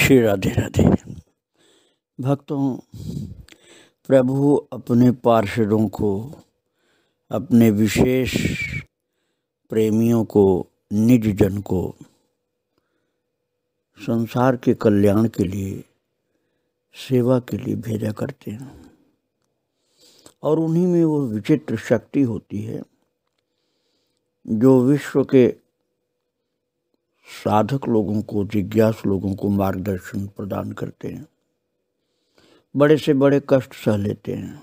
श्री राधे राधे भक्तों प्रभु अपने पार्षदों को अपने विशेष प्रेमियों को निज जन को संसार के कल्याण के लिए सेवा के लिए भेजा करते हैं और उन्हीं में वो विचित्र शक्ति होती है जो विश्व के साधक लोगों को जिज्ञास लोगों को मार्गदर्शन प्रदान करते हैं बड़े से बड़े कष्ट सह लेते हैं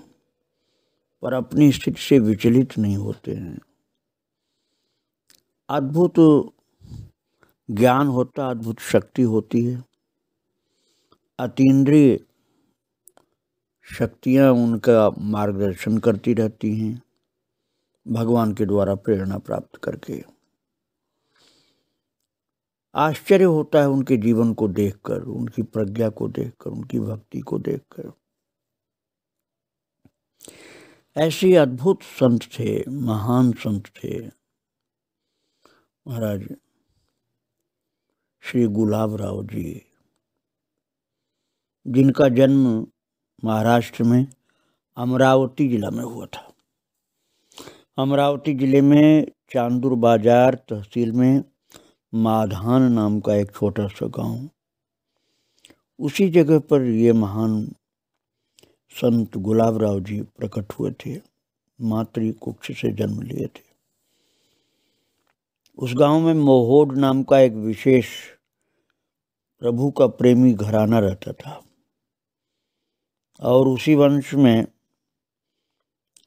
पर अपनी स्थिति से विचलित नहीं होते हैं अद्भुत ज्ञान होता अद्भुत शक्ति होती है अतीन्द्रिय शक्तियाँ उनका मार्गदर्शन करती रहती हैं भगवान के द्वारा प्रेरणा प्राप्त करके आश्चर्य होता है उनके जीवन को देखकर उनकी प्रज्ञा को देखकर उनकी भक्ति को देखकर ऐसे अद्भुत संत थे महान संत थे महाराज श्री गुलाब राव जी जिनका जन्म महाराष्ट्र में अमरावती जिला में हुआ था अमरावती जिले में चांदूर बाजार तहसील में माधान नाम का एक छोटा सा गांव उसी जगह पर ये महान संत गुलाबराव जी प्रकट हुए थे मातृ कुक्ष से जन्म लिए थे उस गांव में मोहोड नाम का एक विशेष प्रभु का प्रेमी घराना रहता था और उसी वंश में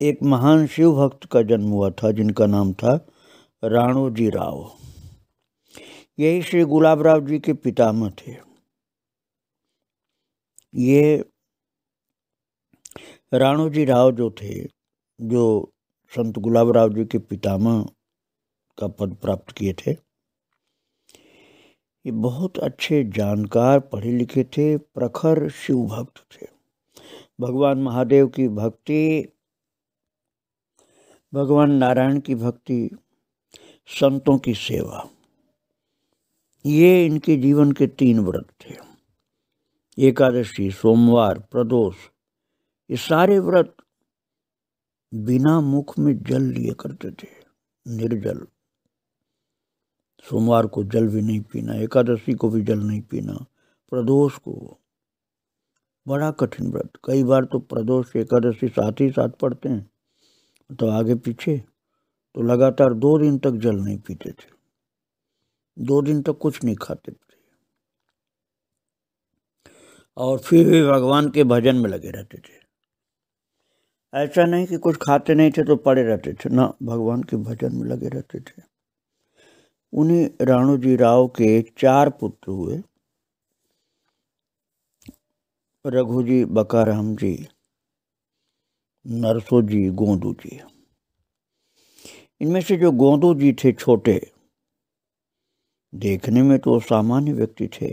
एक महान शिव भक्त का जन्म हुआ था जिनका नाम था राणोजी राव यही श्री गुलाबराव जी के पितामह थे ये राणोजी राव जो थे जो संत गुलाबराव जी के पितामह का पद प्राप्त किए थे ये बहुत अच्छे जानकार पढ़े लिखे थे प्रखर शिव भक्त थे भगवान महादेव की भक्ति भगवान नारायण की भक्ति संतों की सेवा ये इनके जीवन के तीन व्रत थे एकादशी सोमवार प्रदोष ये सारे व्रत बिना मुख में जल लिए करते थे निर्जल सोमवार को जल भी नहीं पीना एकादशी को भी जल नहीं पीना प्रदोष को बड़ा कठिन व्रत कई बार तो प्रदोष एकादशी साथ ही साथ पढ़ते हैं तो आगे पीछे तो लगातार दो दिन तक जल नहीं पीते थे दो दिन तक कुछ नहीं खाते थे और फिर भी भगवान के भजन में लगे रहते थे ऐसा नहीं कि कुछ खाते नहीं थे तो पड़े रहते थे ना भगवान के भजन में लगे रहते थे उन्हीं राणू जी राव के चार पुत्र हुए रघु जी बकाराम जी नरसो जी गोंदू जी इनमें से जो गोंदू जी थे छोटे देखने में तो सामान्य व्यक्ति थे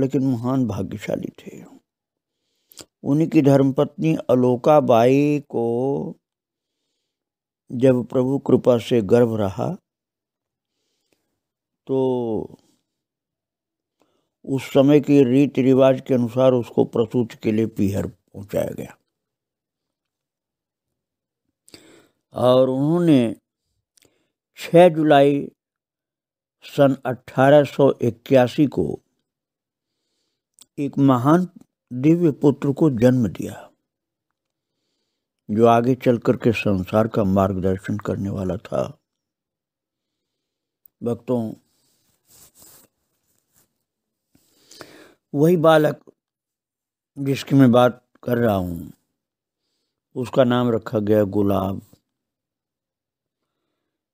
लेकिन महान भाग्यशाली थे उन्हीं की धर्मपत्नी अलोकाबाई को जब प्रभु कृपा से गर्व रहा तो उस समय की रीति रिवाज के अनुसार उसको प्रसूत के लिए पीहर पहुंचाया गया और उन्होंने 6 जुलाई सन 1881 को एक महान दिव्य पुत्र को जन्म दिया जो आगे चलकर के संसार का मार्गदर्शन करने वाला था भक्तों वही बालक जिसकी मैं बात कर रहा हूं उसका नाम रखा गया गुलाब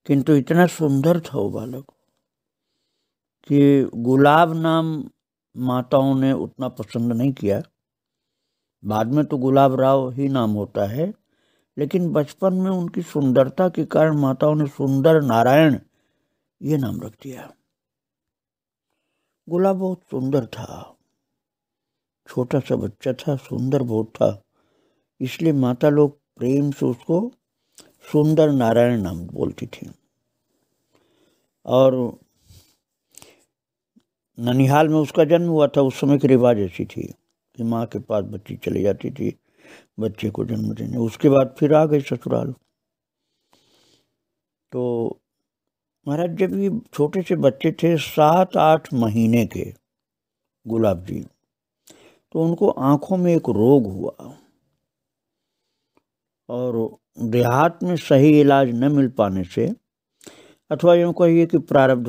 किंतु इतना सुंदर था वो बालक कि गुलाब नाम माताओं ने उतना पसंद नहीं किया बाद में तो गुलाब राव ही नाम होता है लेकिन बचपन में उनकी सुंदरता के कारण माताओं ने सुंदर नारायण ये नाम रख दिया गुलाब बहुत सुंदर था छोटा सा बच्चा था सुंदर बहुत था इसलिए माता लोग प्रेम से उसको सुंदर नारायण नाम बोलती थी और ननिहाल में उसका जन्म हुआ था उस समय की रिवाज ऐसी थी कि माँ के पास बच्ची चली जाती थी बच्चे को जन्म देने उसके बाद फिर आ गई ससुराल तो महाराज जब ये छोटे से बच्चे थे सात आठ महीने के गुलाब जी तो उनको आँखों में एक रोग हुआ और देहात में सही इलाज न मिल पाने से अथवा यूँ कहिए कि प्रारब्ध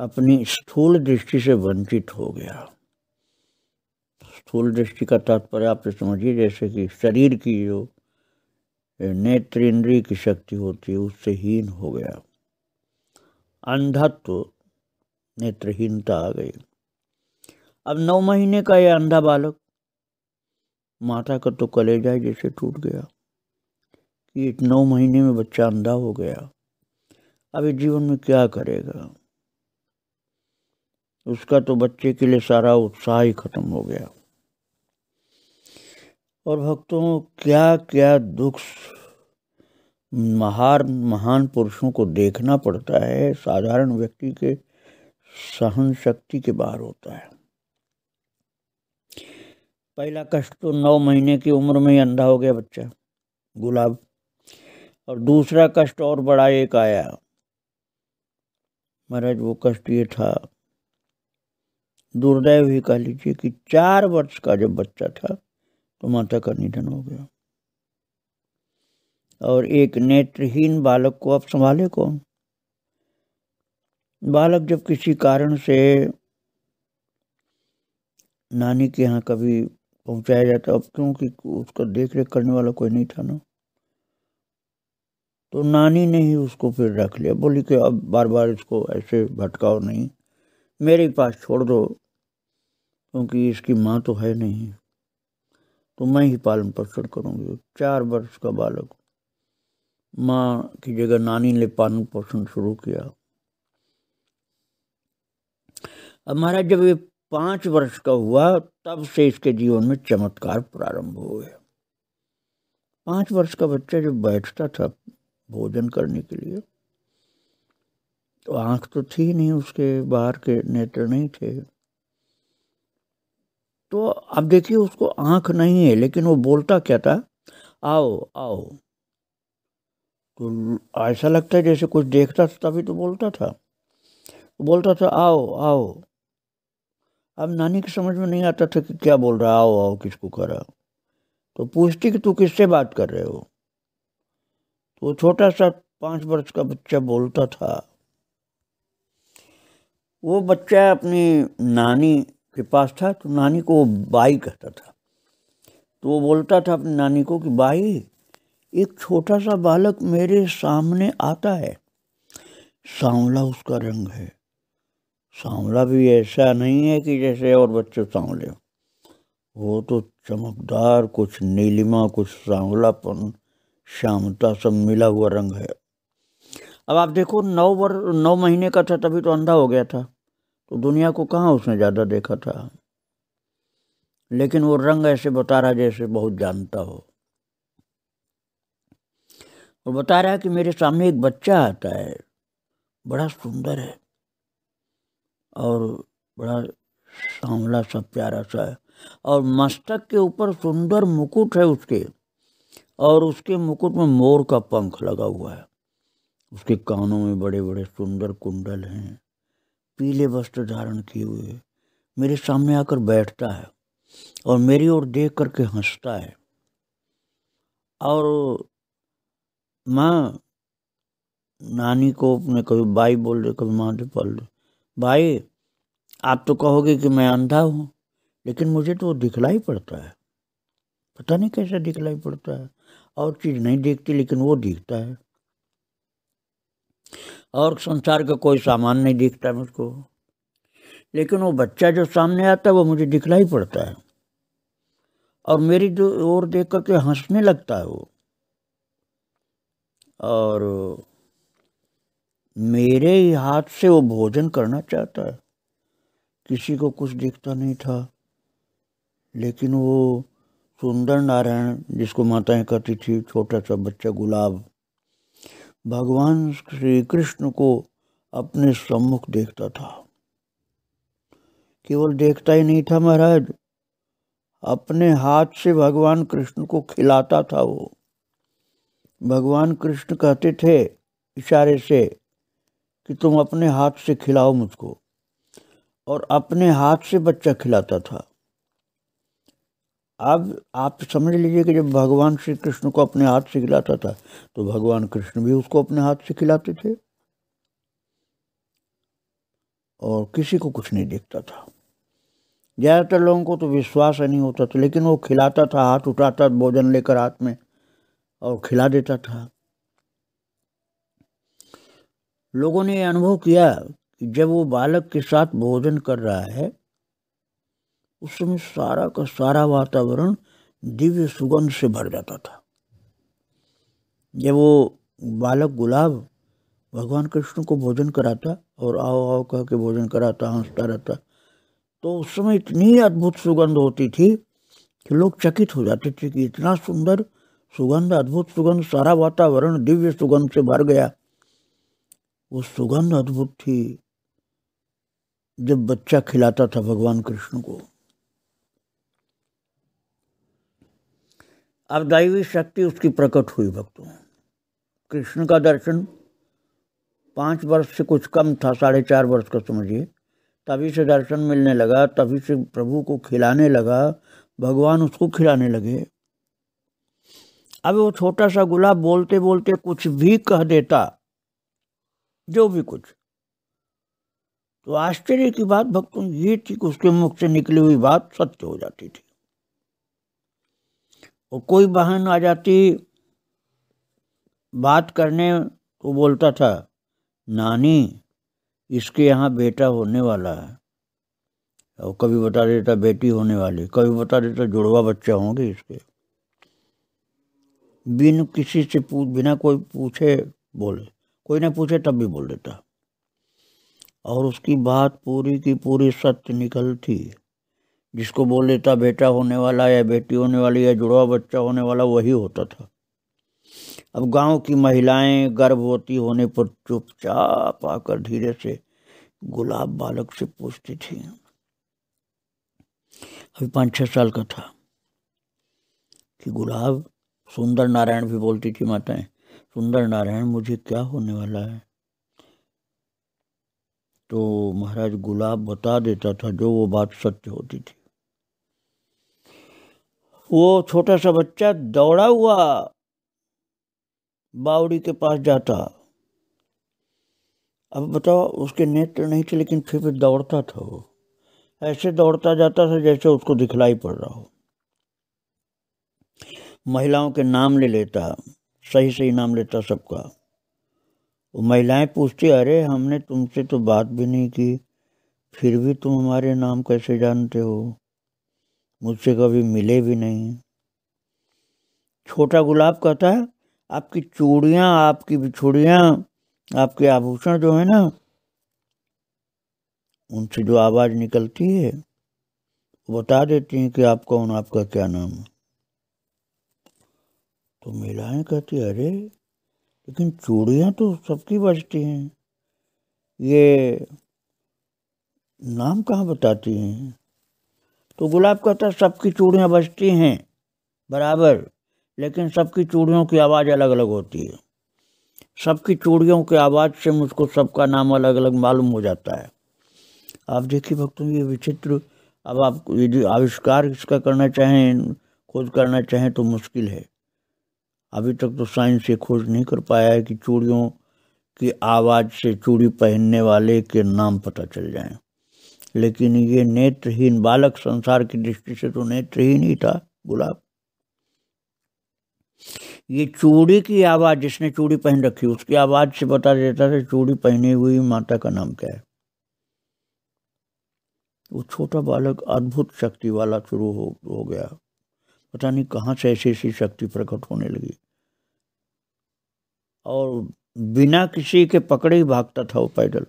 अपनी स्थूल दृष्टि से वंचित हो गया स्थूल दृष्टि का तात्पर्य आप तो समझिए जैसे कि शरीर की जो नेत्र इंद्रिय की शक्ति होती है उससे हीन हो गया अंधत्व नेत्रहीनता आ गई अब नौ महीने का यह अंधा बालक माता का तो कलेजा जैसे टूट गया कि नौ महीने में बच्चा अंधा हो गया अब जीवन में क्या करेगा उसका तो बच्चे के लिए सारा उत्साह ही खत्म हो गया और भक्तों क्या क्या दुख महान महान पुरुषों को देखना पड़ता है साधारण व्यक्ति के सहन शक्ति के बाहर होता है पहला कष्ट तो नौ महीने की उम्र में ही अंधा हो गया बच्चा गुलाब और दूसरा कष्ट और बड़ा एक आया महाराज वो कष्ट ये था दुर्दैव ही कह लीजिए कि चार वर्ष का जब बच्चा था तो माता का निधन हो गया और एक नेत्रहीन बालक को आप संभाले कौन बालक जब किसी कारण से नानी के यहाँ कभी पहुँचाया जाता अब क्योंकि उसका देख रेख करने वाला कोई नहीं था ना तो नानी ने ही उसको फिर रख लिया बोली कि अब बार बार इसको ऐसे भटकाओ नहीं मेरे पास छोड़ दो क्योंकि इसकी माँ तो है नहीं तो मैं ही पालन पोषण करूँगी चार वर्ष का बालक माँ की जगह नानी ने पालन पोषण शुरू किया अब महाराज जब ये पाँच वर्ष का हुआ तब से इसके जीवन में चमत्कार प्रारंभ गया पाँच वर्ष का बच्चा जब बैठता था भोजन करने के लिए तो आंख तो थी नहीं उसके बाहर के नेत्र नहीं थे तो अब देखिए उसको आंख नहीं है लेकिन वो बोलता क्या था आओ आओ तो ऐसा लगता है जैसे कुछ देखता था तभी तो बोलता था बोलता था आओ आओ अब नानी की समझ में नहीं आता था कि क्या बोल रहा आओ आओ किसको करा तो पूछती कि तू किससे बात कर रहे हो तो छोटा सा पाँच वर्ष का बच्चा बोलता था वो बच्चा अपनी नानी के पास था तो नानी को वो बाई कहता था तो वो बोलता था अपनी नानी को कि बाई एक छोटा सा बालक मेरे सामने आता है सांवला उसका रंग है सांवला भी ऐसा नहीं है कि जैसे और बच्चे सांवले हो वो तो चमकदार कुछ नीलिमा कुछ सांवलापन श्यामता सब मिला हुआ रंग है अब आप देखो नौ वर्ष नौ महीने का था तभी तो अंधा हो गया था तो दुनिया को कहाँ उसने ज़्यादा देखा था लेकिन वो रंग ऐसे बता रहा जैसे बहुत जानता हो और बता रहा है कि मेरे सामने एक बच्चा आता है बड़ा सुंदर है और बड़ा सांवला सा प्यारा सा है और मस्तक के ऊपर सुंदर मुकुट है उसके और उसके मुकुट में मोर का पंख लगा हुआ है उसके कानों में बड़े बड़े सुंदर कुंडल हैं पीले वस्त्र धारण किए हुए मेरे सामने आकर बैठता है और मेरी ओर देख करके हंसता है और माँ नानी को अपने कभी बाई बोल दे कभी माँ दे पल दे भाई आप तो कहोगे कि मैं अंधा हूँ लेकिन मुझे तो वो दिखलाई पड़ता है पता नहीं कैसे दिखलाई पड़ता है और चीज़ नहीं देखती लेकिन वो दिखता है और संसार का कोई सामान नहीं दिखता मुझको लेकिन वो बच्चा जो सामने आता है वो मुझे दिखलाई पड़ता है और मेरी जो ओर देख करके हंसने लगता है वो और मेरे ही हाथ से वो भोजन करना चाहता है किसी को कुछ दिखता नहीं था लेकिन वो सुंदर नारायण जिसको माताएं कहती थी छोटा सा बच्चा गुलाब भगवान श्री कृष्ण को अपने सम्मुख देखता था केवल देखता ही नहीं था महाराज अपने हाथ से भगवान कृष्ण को खिलाता था वो भगवान कृष्ण कहते थे इशारे से कि तुम अपने हाथ से खिलाओ मुझको और अपने हाथ से बच्चा खिलाता था अब आप समझ लीजिए कि जब भगवान श्री कृष्ण को अपने हाथ से खिलाता था तो भगवान कृष्ण भी उसको अपने हाथ से खिलाते थे और किसी को कुछ नहीं देखता था ज़्यादातर लोगों को तो विश्वास नहीं होता था लेकिन वो खिलाता था हाथ उठाता भोजन लेकर हाथ में और खिला देता था लोगों ने अनुभव किया कि जब वो बालक के साथ भोजन कर रहा है उस समय सारा का सारा वातावरण दिव्य सुगंध से भर जाता था जब वो बालक गुलाब भगवान कृष्ण को भोजन कराता और आओ आओ कह के भोजन कराता हंसता रहता तो उस समय इतनी अद्भुत सुगंध होती थी कि लोग चकित हो जाते थे कि इतना सुंदर सुगंध अद्भुत सुगंध सारा वातावरण दिव्य सुगंध से भर गया वो सुगंध अद्भुत थी जब बच्चा खिलाता था भगवान कृष्ण को अब दैवी शक्ति उसकी प्रकट हुई भक्तों कृष्ण का दर्शन पाँच वर्ष से कुछ कम था साढ़े चार वर्ष का समझिए तभी से दर्शन मिलने लगा तभी से प्रभु को खिलाने लगा भगवान उसको खिलाने लगे अब वो छोटा सा गुलाब बोलते बोलते कुछ भी कह देता जो भी कुछ तो आश्चर्य की बात भक्तों ये थी कि उसके मुख से निकली हुई बात सत्य हो जाती थी और कोई बहन आ जाती बात करने तो बोलता था नानी इसके यहाँ बेटा होने वाला है और कभी बता देता बेटी होने वाली कभी बता देता जुड़वा बच्चा होंगे इसके बिन किसी से पूछ बिना कोई पूछे बोले कोई ना पूछे तब भी बोल देता और उसकी बात पूरी की पूरी सत्य निकलती जिसको बोल देता बेटा होने वाला या बेटी होने वाली या जुड़वा बच्चा होने वाला वही होता था अब गांव की महिलाएं गर्भवती होने पर चुपचाप आकर धीरे से गुलाब बालक से पूछती थी अभी पाँच छः साल का था कि गुलाब सुंदर नारायण भी बोलती थी माताएं सुंदर नारायण मुझे क्या होने वाला है तो महाराज गुलाब बता देता था जो वो बात सत्य होती थी वो छोटा सा बच्चा दौड़ा हुआ बावड़ी के पास जाता अब बताओ उसके नेत्र नहीं थे लेकिन फिर भी दौड़ता था वो ऐसे दौड़ता जाता था जैसे उसको दिखलाई पड़ रहा हो महिलाओं के नाम ले लेता सही सही नाम लेता सबका वो महिलाएं पूछती अरे हमने तुमसे तो बात भी नहीं की फिर भी तुम हमारे नाम कैसे जानते हो मुझसे कभी मिले भी नहीं छोटा गुलाब कहता है आपकी चूड़ियाँ आपकी बिछुड़ियाँ आपके आभूषण जो है ना उनसे जो आवाज़ निकलती है बता देती हैं कि आप कौन आपका क्या नाम है तो महिलाएं कहती अरे लेकिन चूड़ियाँ तो सबकी बजती हैं ये नाम कहाँ बताती हैं तो गुलाब कहता है तो सबकी चूड़ियाँ बजती हैं बराबर लेकिन सबकी चूड़ियों की आवाज़ अलग अलग होती है सबकी चूड़ियों की आवाज़ से मुझको सबका नाम अलग अलग मालूम हो जाता है आप देखिए भक्तों ये विचित्र अब आप यदि आविष्कार इसका करना चाहें खोज करना चाहें तो मुश्किल है अभी तक तो साइंस ये खोज नहीं कर पाया है कि चूड़ियों की आवाज़ से चूड़ी पहनने वाले के नाम पता चल जाएं लेकिन ये नेत्रहीन बालक संसार की दृष्टि से तो नेत्रहीन ही था गुलाब ये चूड़ी की आवाज जिसने चूड़ी पहन रखी उसकी आवाज से बता देता था चूड़ी पहनी हुई माता का नाम क्या है वो छोटा बालक अद्भुत शक्ति वाला शुरू हो, हो गया पता नहीं कहाँ से ऐसी ऐसी शक्ति प्रकट होने लगी और बिना किसी के पकड़े ही भागता था वो पैदल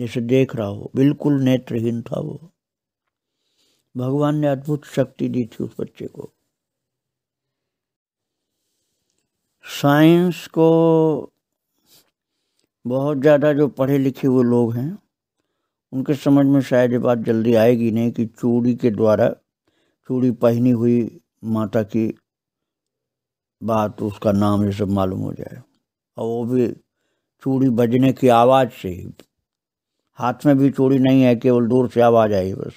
जैसे देख रहा हो बिल्कुल नेत्रहीन था वो भगवान ने अद्भुत शक्ति दी थी उस बच्चे को साइंस को बहुत ज़्यादा जो पढ़े लिखे हुए लोग हैं उनके समझ में शायद ये बात जल्दी आएगी नहीं कि चूड़ी के द्वारा चूड़ी पहनी हुई माता की बात उसका नाम ये सब मालूम हो जाए और वो भी चूड़ी बजने की आवाज़ से ही हाथ में भी चोरी नहीं है केवल दूर से आवाज आई बस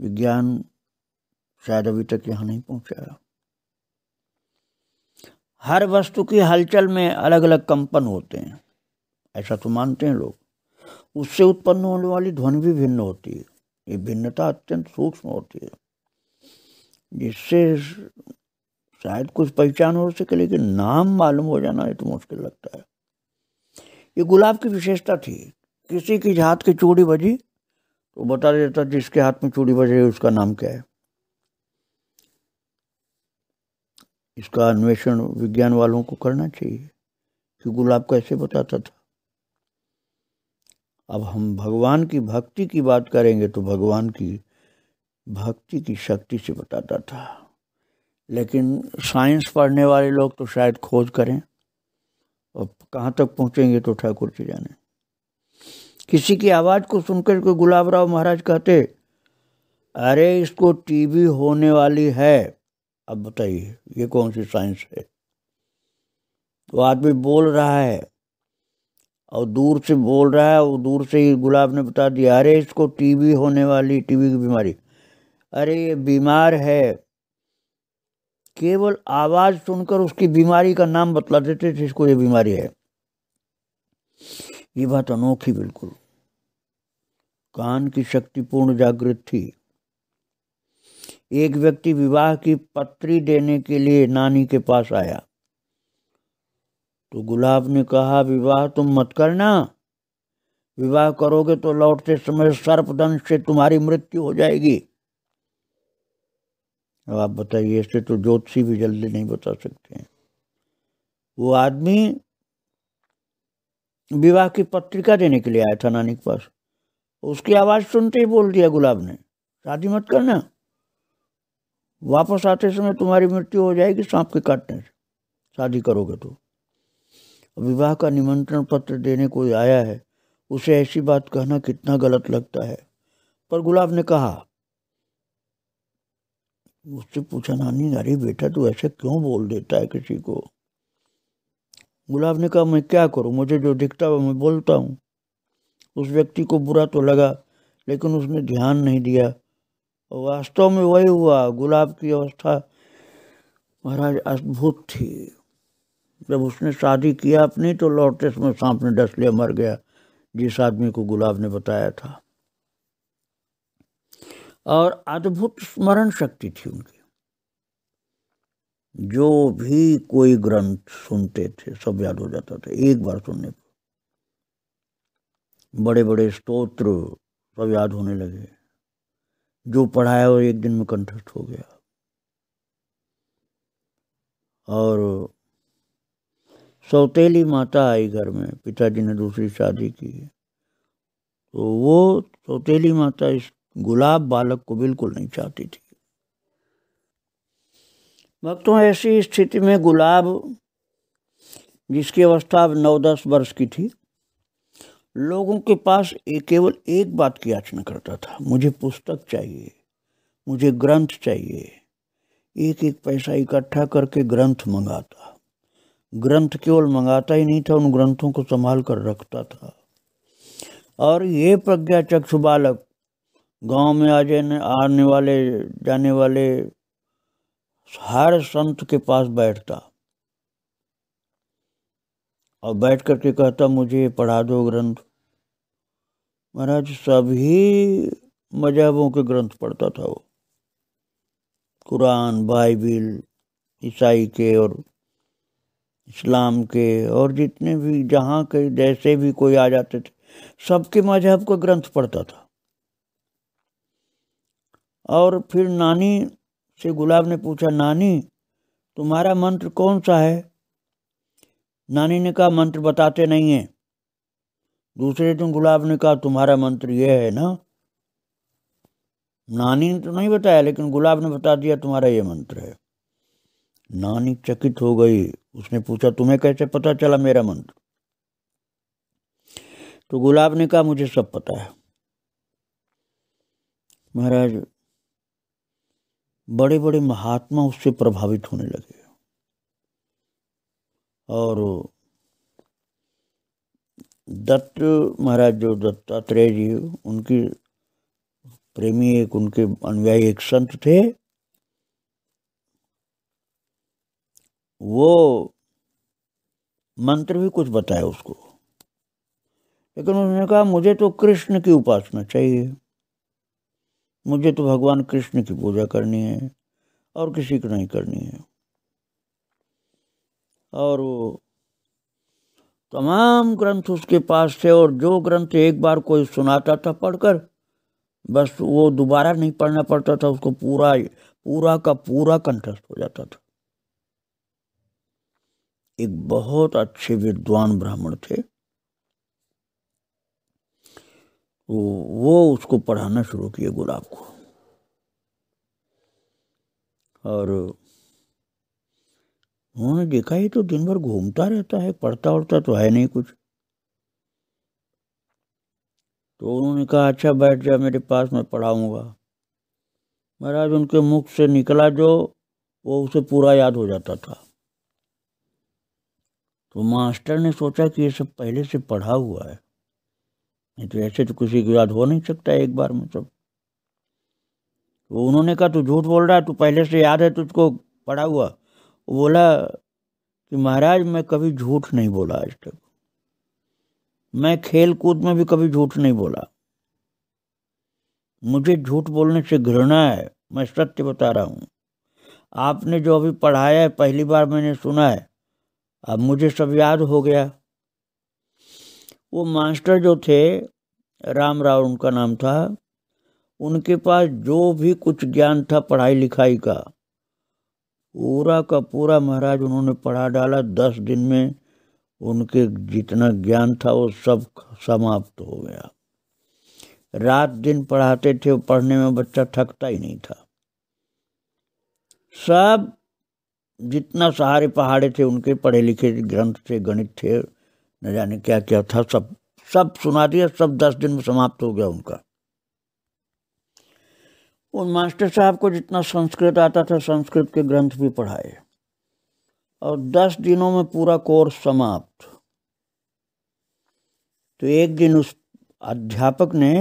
विज्ञान शायद अभी तक यहाँ नहीं पहुंचा हर वस्तु की हलचल में अलग अलग कंपन होते हैं ऐसा तो मानते हैं लोग उससे उत्पन्न होने वाली ध्वनि भी भिन्न होती है ये भिन्नता अत्यंत सूक्ष्म होती है जिससे शायद कुछ पहचान हो सके लेकिन नाम मालूम हो जाना ये तो मुश्किल लगता है ये गुलाब की विशेषता थी किसी की हाथ की चूड़ी बजी तो बता देता जिसके हाथ में चूड़ी बज रही उसका नाम क्या है इसका अन्वेषण विज्ञान वालों को करना चाहिए कि गुलाब कैसे बताता था अब हम भगवान की भक्ति की बात करेंगे तो भगवान की भक्ति की शक्ति से बताता था लेकिन साइंस पढ़ने वाले लोग तो शायद खोज करें और कहाँ तक पहुँचेंगे तो ठाकुर जी जाने किसी की आवाज़ को सुनकर कोई गुलाब राव महाराज कहते अरे इसको टीबी होने वाली है अब बताइए ये कौन सी साइंस है वो आदमी बोल रहा है और दूर से बोल रहा है और दूर से ही गुलाब ने बता दिया अरे इसको टीबी होने वाली टीबी की बीमारी अरे ये बीमार है केवल आवाज सुनकर उसकी बीमारी का नाम बतला देते थे इसको ये बीमारी है ये बात अनोखी बिल्कुल कान की शक्ति पूर्ण जागृत थी एक व्यक्ति विवाह की पत्री देने के लिए नानी के पास आया तो गुलाब ने कहा विवाह तुम मत करना विवाह करोगे तो लौटते समय सर्पदंश से तुम्हारी मृत्यु हो जाएगी अब आप बताइए ऐसे तो ज्योतिषी भी जल्दी नहीं बता सकते हैं वो आदमी विवाह की पत्रिका देने के लिए आया था नानी के पास उसकी आवाज़ सुनते ही बोल दिया गुलाब ने शादी मत करना वापस आते समय तुम्हारी मृत्यु हो जाएगी सांप के काटने से शादी करोगे तो विवाह का निमंत्रण पत्र देने कोई आया है उसे ऐसी बात कहना कितना गलत लगता है पर गुलाब ने कहा मुझसे पूछा नानी अरे बेटा तू ऐसे क्यों बोल देता है किसी को गुलाब ने कहा मैं क्या करूं मुझे जो दिखता है मैं बोलता हूँ उस व्यक्ति को बुरा तो लगा लेकिन उसने ध्यान नहीं दिया और वास्तव में वही हुआ गुलाब की अवस्था महाराज अद्भुत थी जब उसने शादी किया अपनी तो लौटस में सांप ने डस लिया मर गया जिस आदमी को गुलाब ने बताया था और अद्भुत स्मरण शक्ति थी उनकी जो भी कोई ग्रंथ सुनते थे सब याद हो जाता था एक बार सुनने पर बड़े बड़े स्तोत्र सब याद होने लगे जो पढ़ाया वो एक दिन में कंठस्थ हो गया और सौतेली माता आई घर में पिताजी ने दूसरी शादी की तो वो सौतेली माता इस गुलाब बालक को बिल्कुल नहीं चाहती थी भक्तों ऐसी स्थिति में गुलाब जिसकी अवस्था अब नौ दस वर्ष की थी लोगों के पास केवल एक बात की याचना करता था मुझे पुस्तक चाहिए मुझे ग्रंथ चाहिए एक एक पैसा इकट्ठा करके ग्रंथ मंगाता ग्रंथ केवल मंगाता ही नहीं था उन ग्रंथों को संभाल कर रखता था और ये प्रज्ञा चक्षु बालक गांव में आ जाने आने वाले जाने वाले हर संत के पास बैठता और बैठ करके कहता मुझे पढ़ा दो ग्रंथ महाराज सभी मजहबों के ग्रंथ पढ़ता था वो कुरान बाइबिल ईसाई के और इस्लाम के और जितने भी जहाँ के जैसे भी कोई आ जाते थे सबके मजहब का ग्रंथ पढ़ता था और फिर नानी से गुलाब ने पूछा नानी तुम्हारा मंत्र कौन सा है नानी ने कहा मंत्र बताते नहीं है दूसरे दिन गुलाब ने कहा तुम्हारा मंत्र यह है ना नानी ने तो नहीं बताया लेकिन गुलाब ने बता दिया तुम्हारा ये मंत्र है नानी चकित हो गई उसने पूछा तुम्हें कैसे पता चला मेरा मंत्र तो गुलाब ने कहा मुझे सब पता है महाराज बड़े बड़े महात्मा उससे प्रभावित होने लगे और दत्त महाराज जो दत्तात्रेय जी उनकी प्रेमी एक उनके अनुयायी एक संत थे वो मंत्र भी कुछ बताया उसको लेकिन उन्होंने कहा मुझे तो कृष्ण की उपासना चाहिए मुझे तो भगवान कृष्ण की पूजा करनी है और किसी की नहीं करनी है और वो तमाम ग्रंथ उसके पास थे और जो ग्रंथ एक बार कोई सुनाता था पढ़कर बस वो दोबारा नहीं पढ़ना पड़ता था उसको पूरा पूरा का पूरा कंठस्थ हो जाता था एक बहुत अच्छे विद्वान ब्राह्मण थे वो वो उसको पढ़ाना शुरू किए गुलाब को और उन्होंने देखा ही तो दिन भर घूमता रहता है पढ़ता उड़ता तो है नहीं कुछ तो उन्होंने कहा अच्छा बैठ जा मेरे पास मैं पढ़ाऊंगा महाराज उनके मुख से निकला जो वो उसे पूरा याद हो जाता था तो मास्टर ने सोचा कि ये सब पहले से पढ़ा हुआ है नहीं तो ऐसे तो किसी को याद हो नहीं सकता एक बार में सब तो।, तो उन्होंने कहा तू झूठ बोल रहा है तू पहले से याद है तुझको पड़ा हुआ वो बोला कि महाराज मैं कभी झूठ नहीं बोला आज तक मैं खेल कूद में भी कभी झूठ नहीं बोला मुझे झूठ बोलने से घृणा है मैं सत्य बता रहा हूँ आपने जो अभी पढ़ाया है पहली बार मैंने सुना है अब मुझे सब याद हो गया वो मास्टर जो थे राम राव उनका नाम था उनके पास जो भी कुछ ज्ञान था पढ़ाई लिखाई का पूरा का पूरा महाराज उन्होंने पढ़ा डाला दस दिन में उनके जितना ज्ञान था वो सब समाप्त हो गया रात दिन पढ़ाते थे पढ़ने में बच्चा थकता ही नहीं था सब जितना सहारे पहाड़े थे उनके पढ़े लिखे ग्रंथ थे गणित थे न जाने क्या क्या था सब सब सुना दिया सब दस दिन में समाप्त हो गया उनका उन मास्टर साहब को जितना संस्कृत आता था संस्कृत के ग्रंथ भी पढ़ाए और दस दिनों में पूरा कोर्स समाप्त तो एक दिन उस अध्यापक ने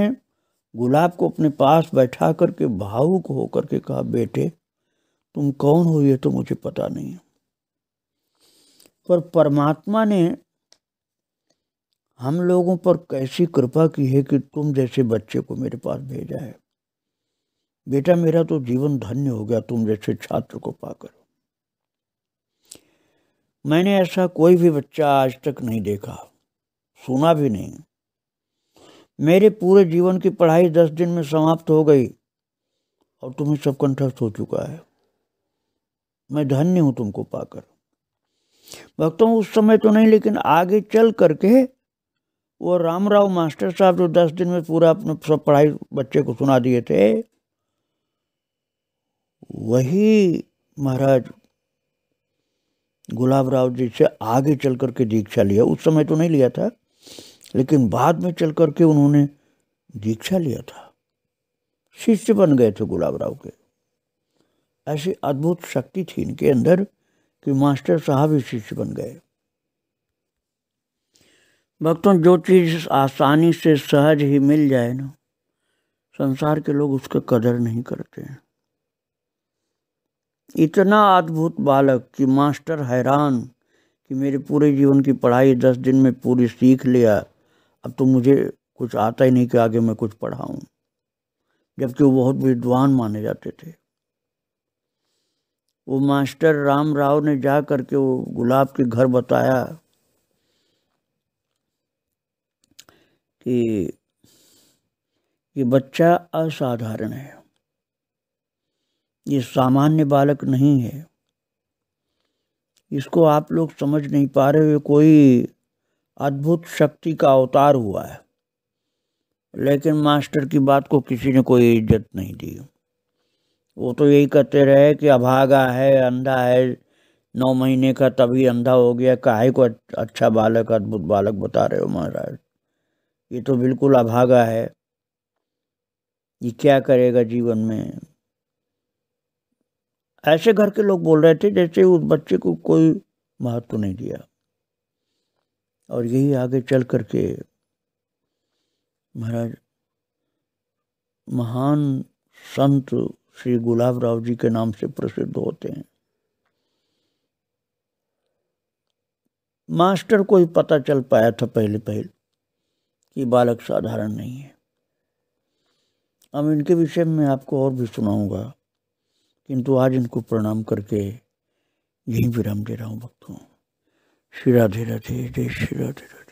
गुलाब को अपने पास बैठा करके भावुक होकर के कहा बेटे तुम कौन हो ये तो मुझे पता नहीं पर परमात्मा ने हम लोगों पर कैसी कृपा की है कि तुम जैसे बच्चे को मेरे पास भेजा है बेटा मेरा तो जीवन धन्य हो गया तुम जैसे छात्र को पाकर मैंने ऐसा कोई भी बच्चा आज तक नहीं देखा सुना भी नहीं मेरे पूरे जीवन की पढ़ाई दस दिन में समाप्त हो गई और तुम्हें सब कंठस्थ हो चुका है मैं धन्य हूं तुमको पाकर भक्तों उस समय तो नहीं लेकिन आगे चल करके वो राम राव मास्टर साहब जो दस दिन में पूरा अपने सब पढ़ाई बच्चे को सुना दिए थे वही महाराज गुलाब राव जी से आगे चल कर के दीक्षा लिया उस समय तो नहीं लिया था लेकिन बाद में चल कर के उन्होंने दीक्षा लिया था शिष्य बन गए थे गुलाब राव के ऐसी अद्भुत शक्ति थी इनके अंदर कि मास्टर साहब ही शिष्य बन गए भक्तों जो चीज़ आसानी से सहज ही मिल जाए ना संसार के लोग उसका कदर नहीं करते हैं इतना अद्भुत बालक कि मास्टर हैरान कि मेरे पूरे जीवन की पढ़ाई दस दिन में पूरी सीख लिया अब तो मुझे कुछ आता ही नहीं कि आगे मैं कुछ पढ़ाऊँ जबकि वो बहुत विद्वान माने जाते थे वो मास्टर राम राव ने जा करके वो गुलाब के घर बताया कि ये बच्चा असाधारण है ये सामान्य बालक नहीं है इसको आप लोग समझ नहीं पा रहे हो कोई अद्भुत शक्ति का अवतार हुआ है लेकिन मास्टर की बात को किसी ने कोई इज्जत नहीं दी वो तो यही कहते रहे कि अभागा है अंधा है नौ महीने का तभी अंधा हो गया काहे को अच्छा बालक अद्भुत बालक बता रहे हो महाराज ये तो बिल्कुल अभागा है ये क्या करेगा जीवन में ऐसे घर के लोग बोल रहे थे जैसे उस बच्चे को कोई महत्व नहीं दिया और यही आगे चल करके महाराज महान संत श्री गुलाब राव जी के नाम से प्रसिद्ध होते हैं मास्टर को ही पता चल पाया था पहले पहले कि बालक साधारण नहीं है अब इनके विषय में आपको और भी सुनाऊंगा किंतु आज इनको प्रणाम करके यहीं विराम दे रहा हूँ भक्तों श्री राधे राधे जय श्री राधे राधे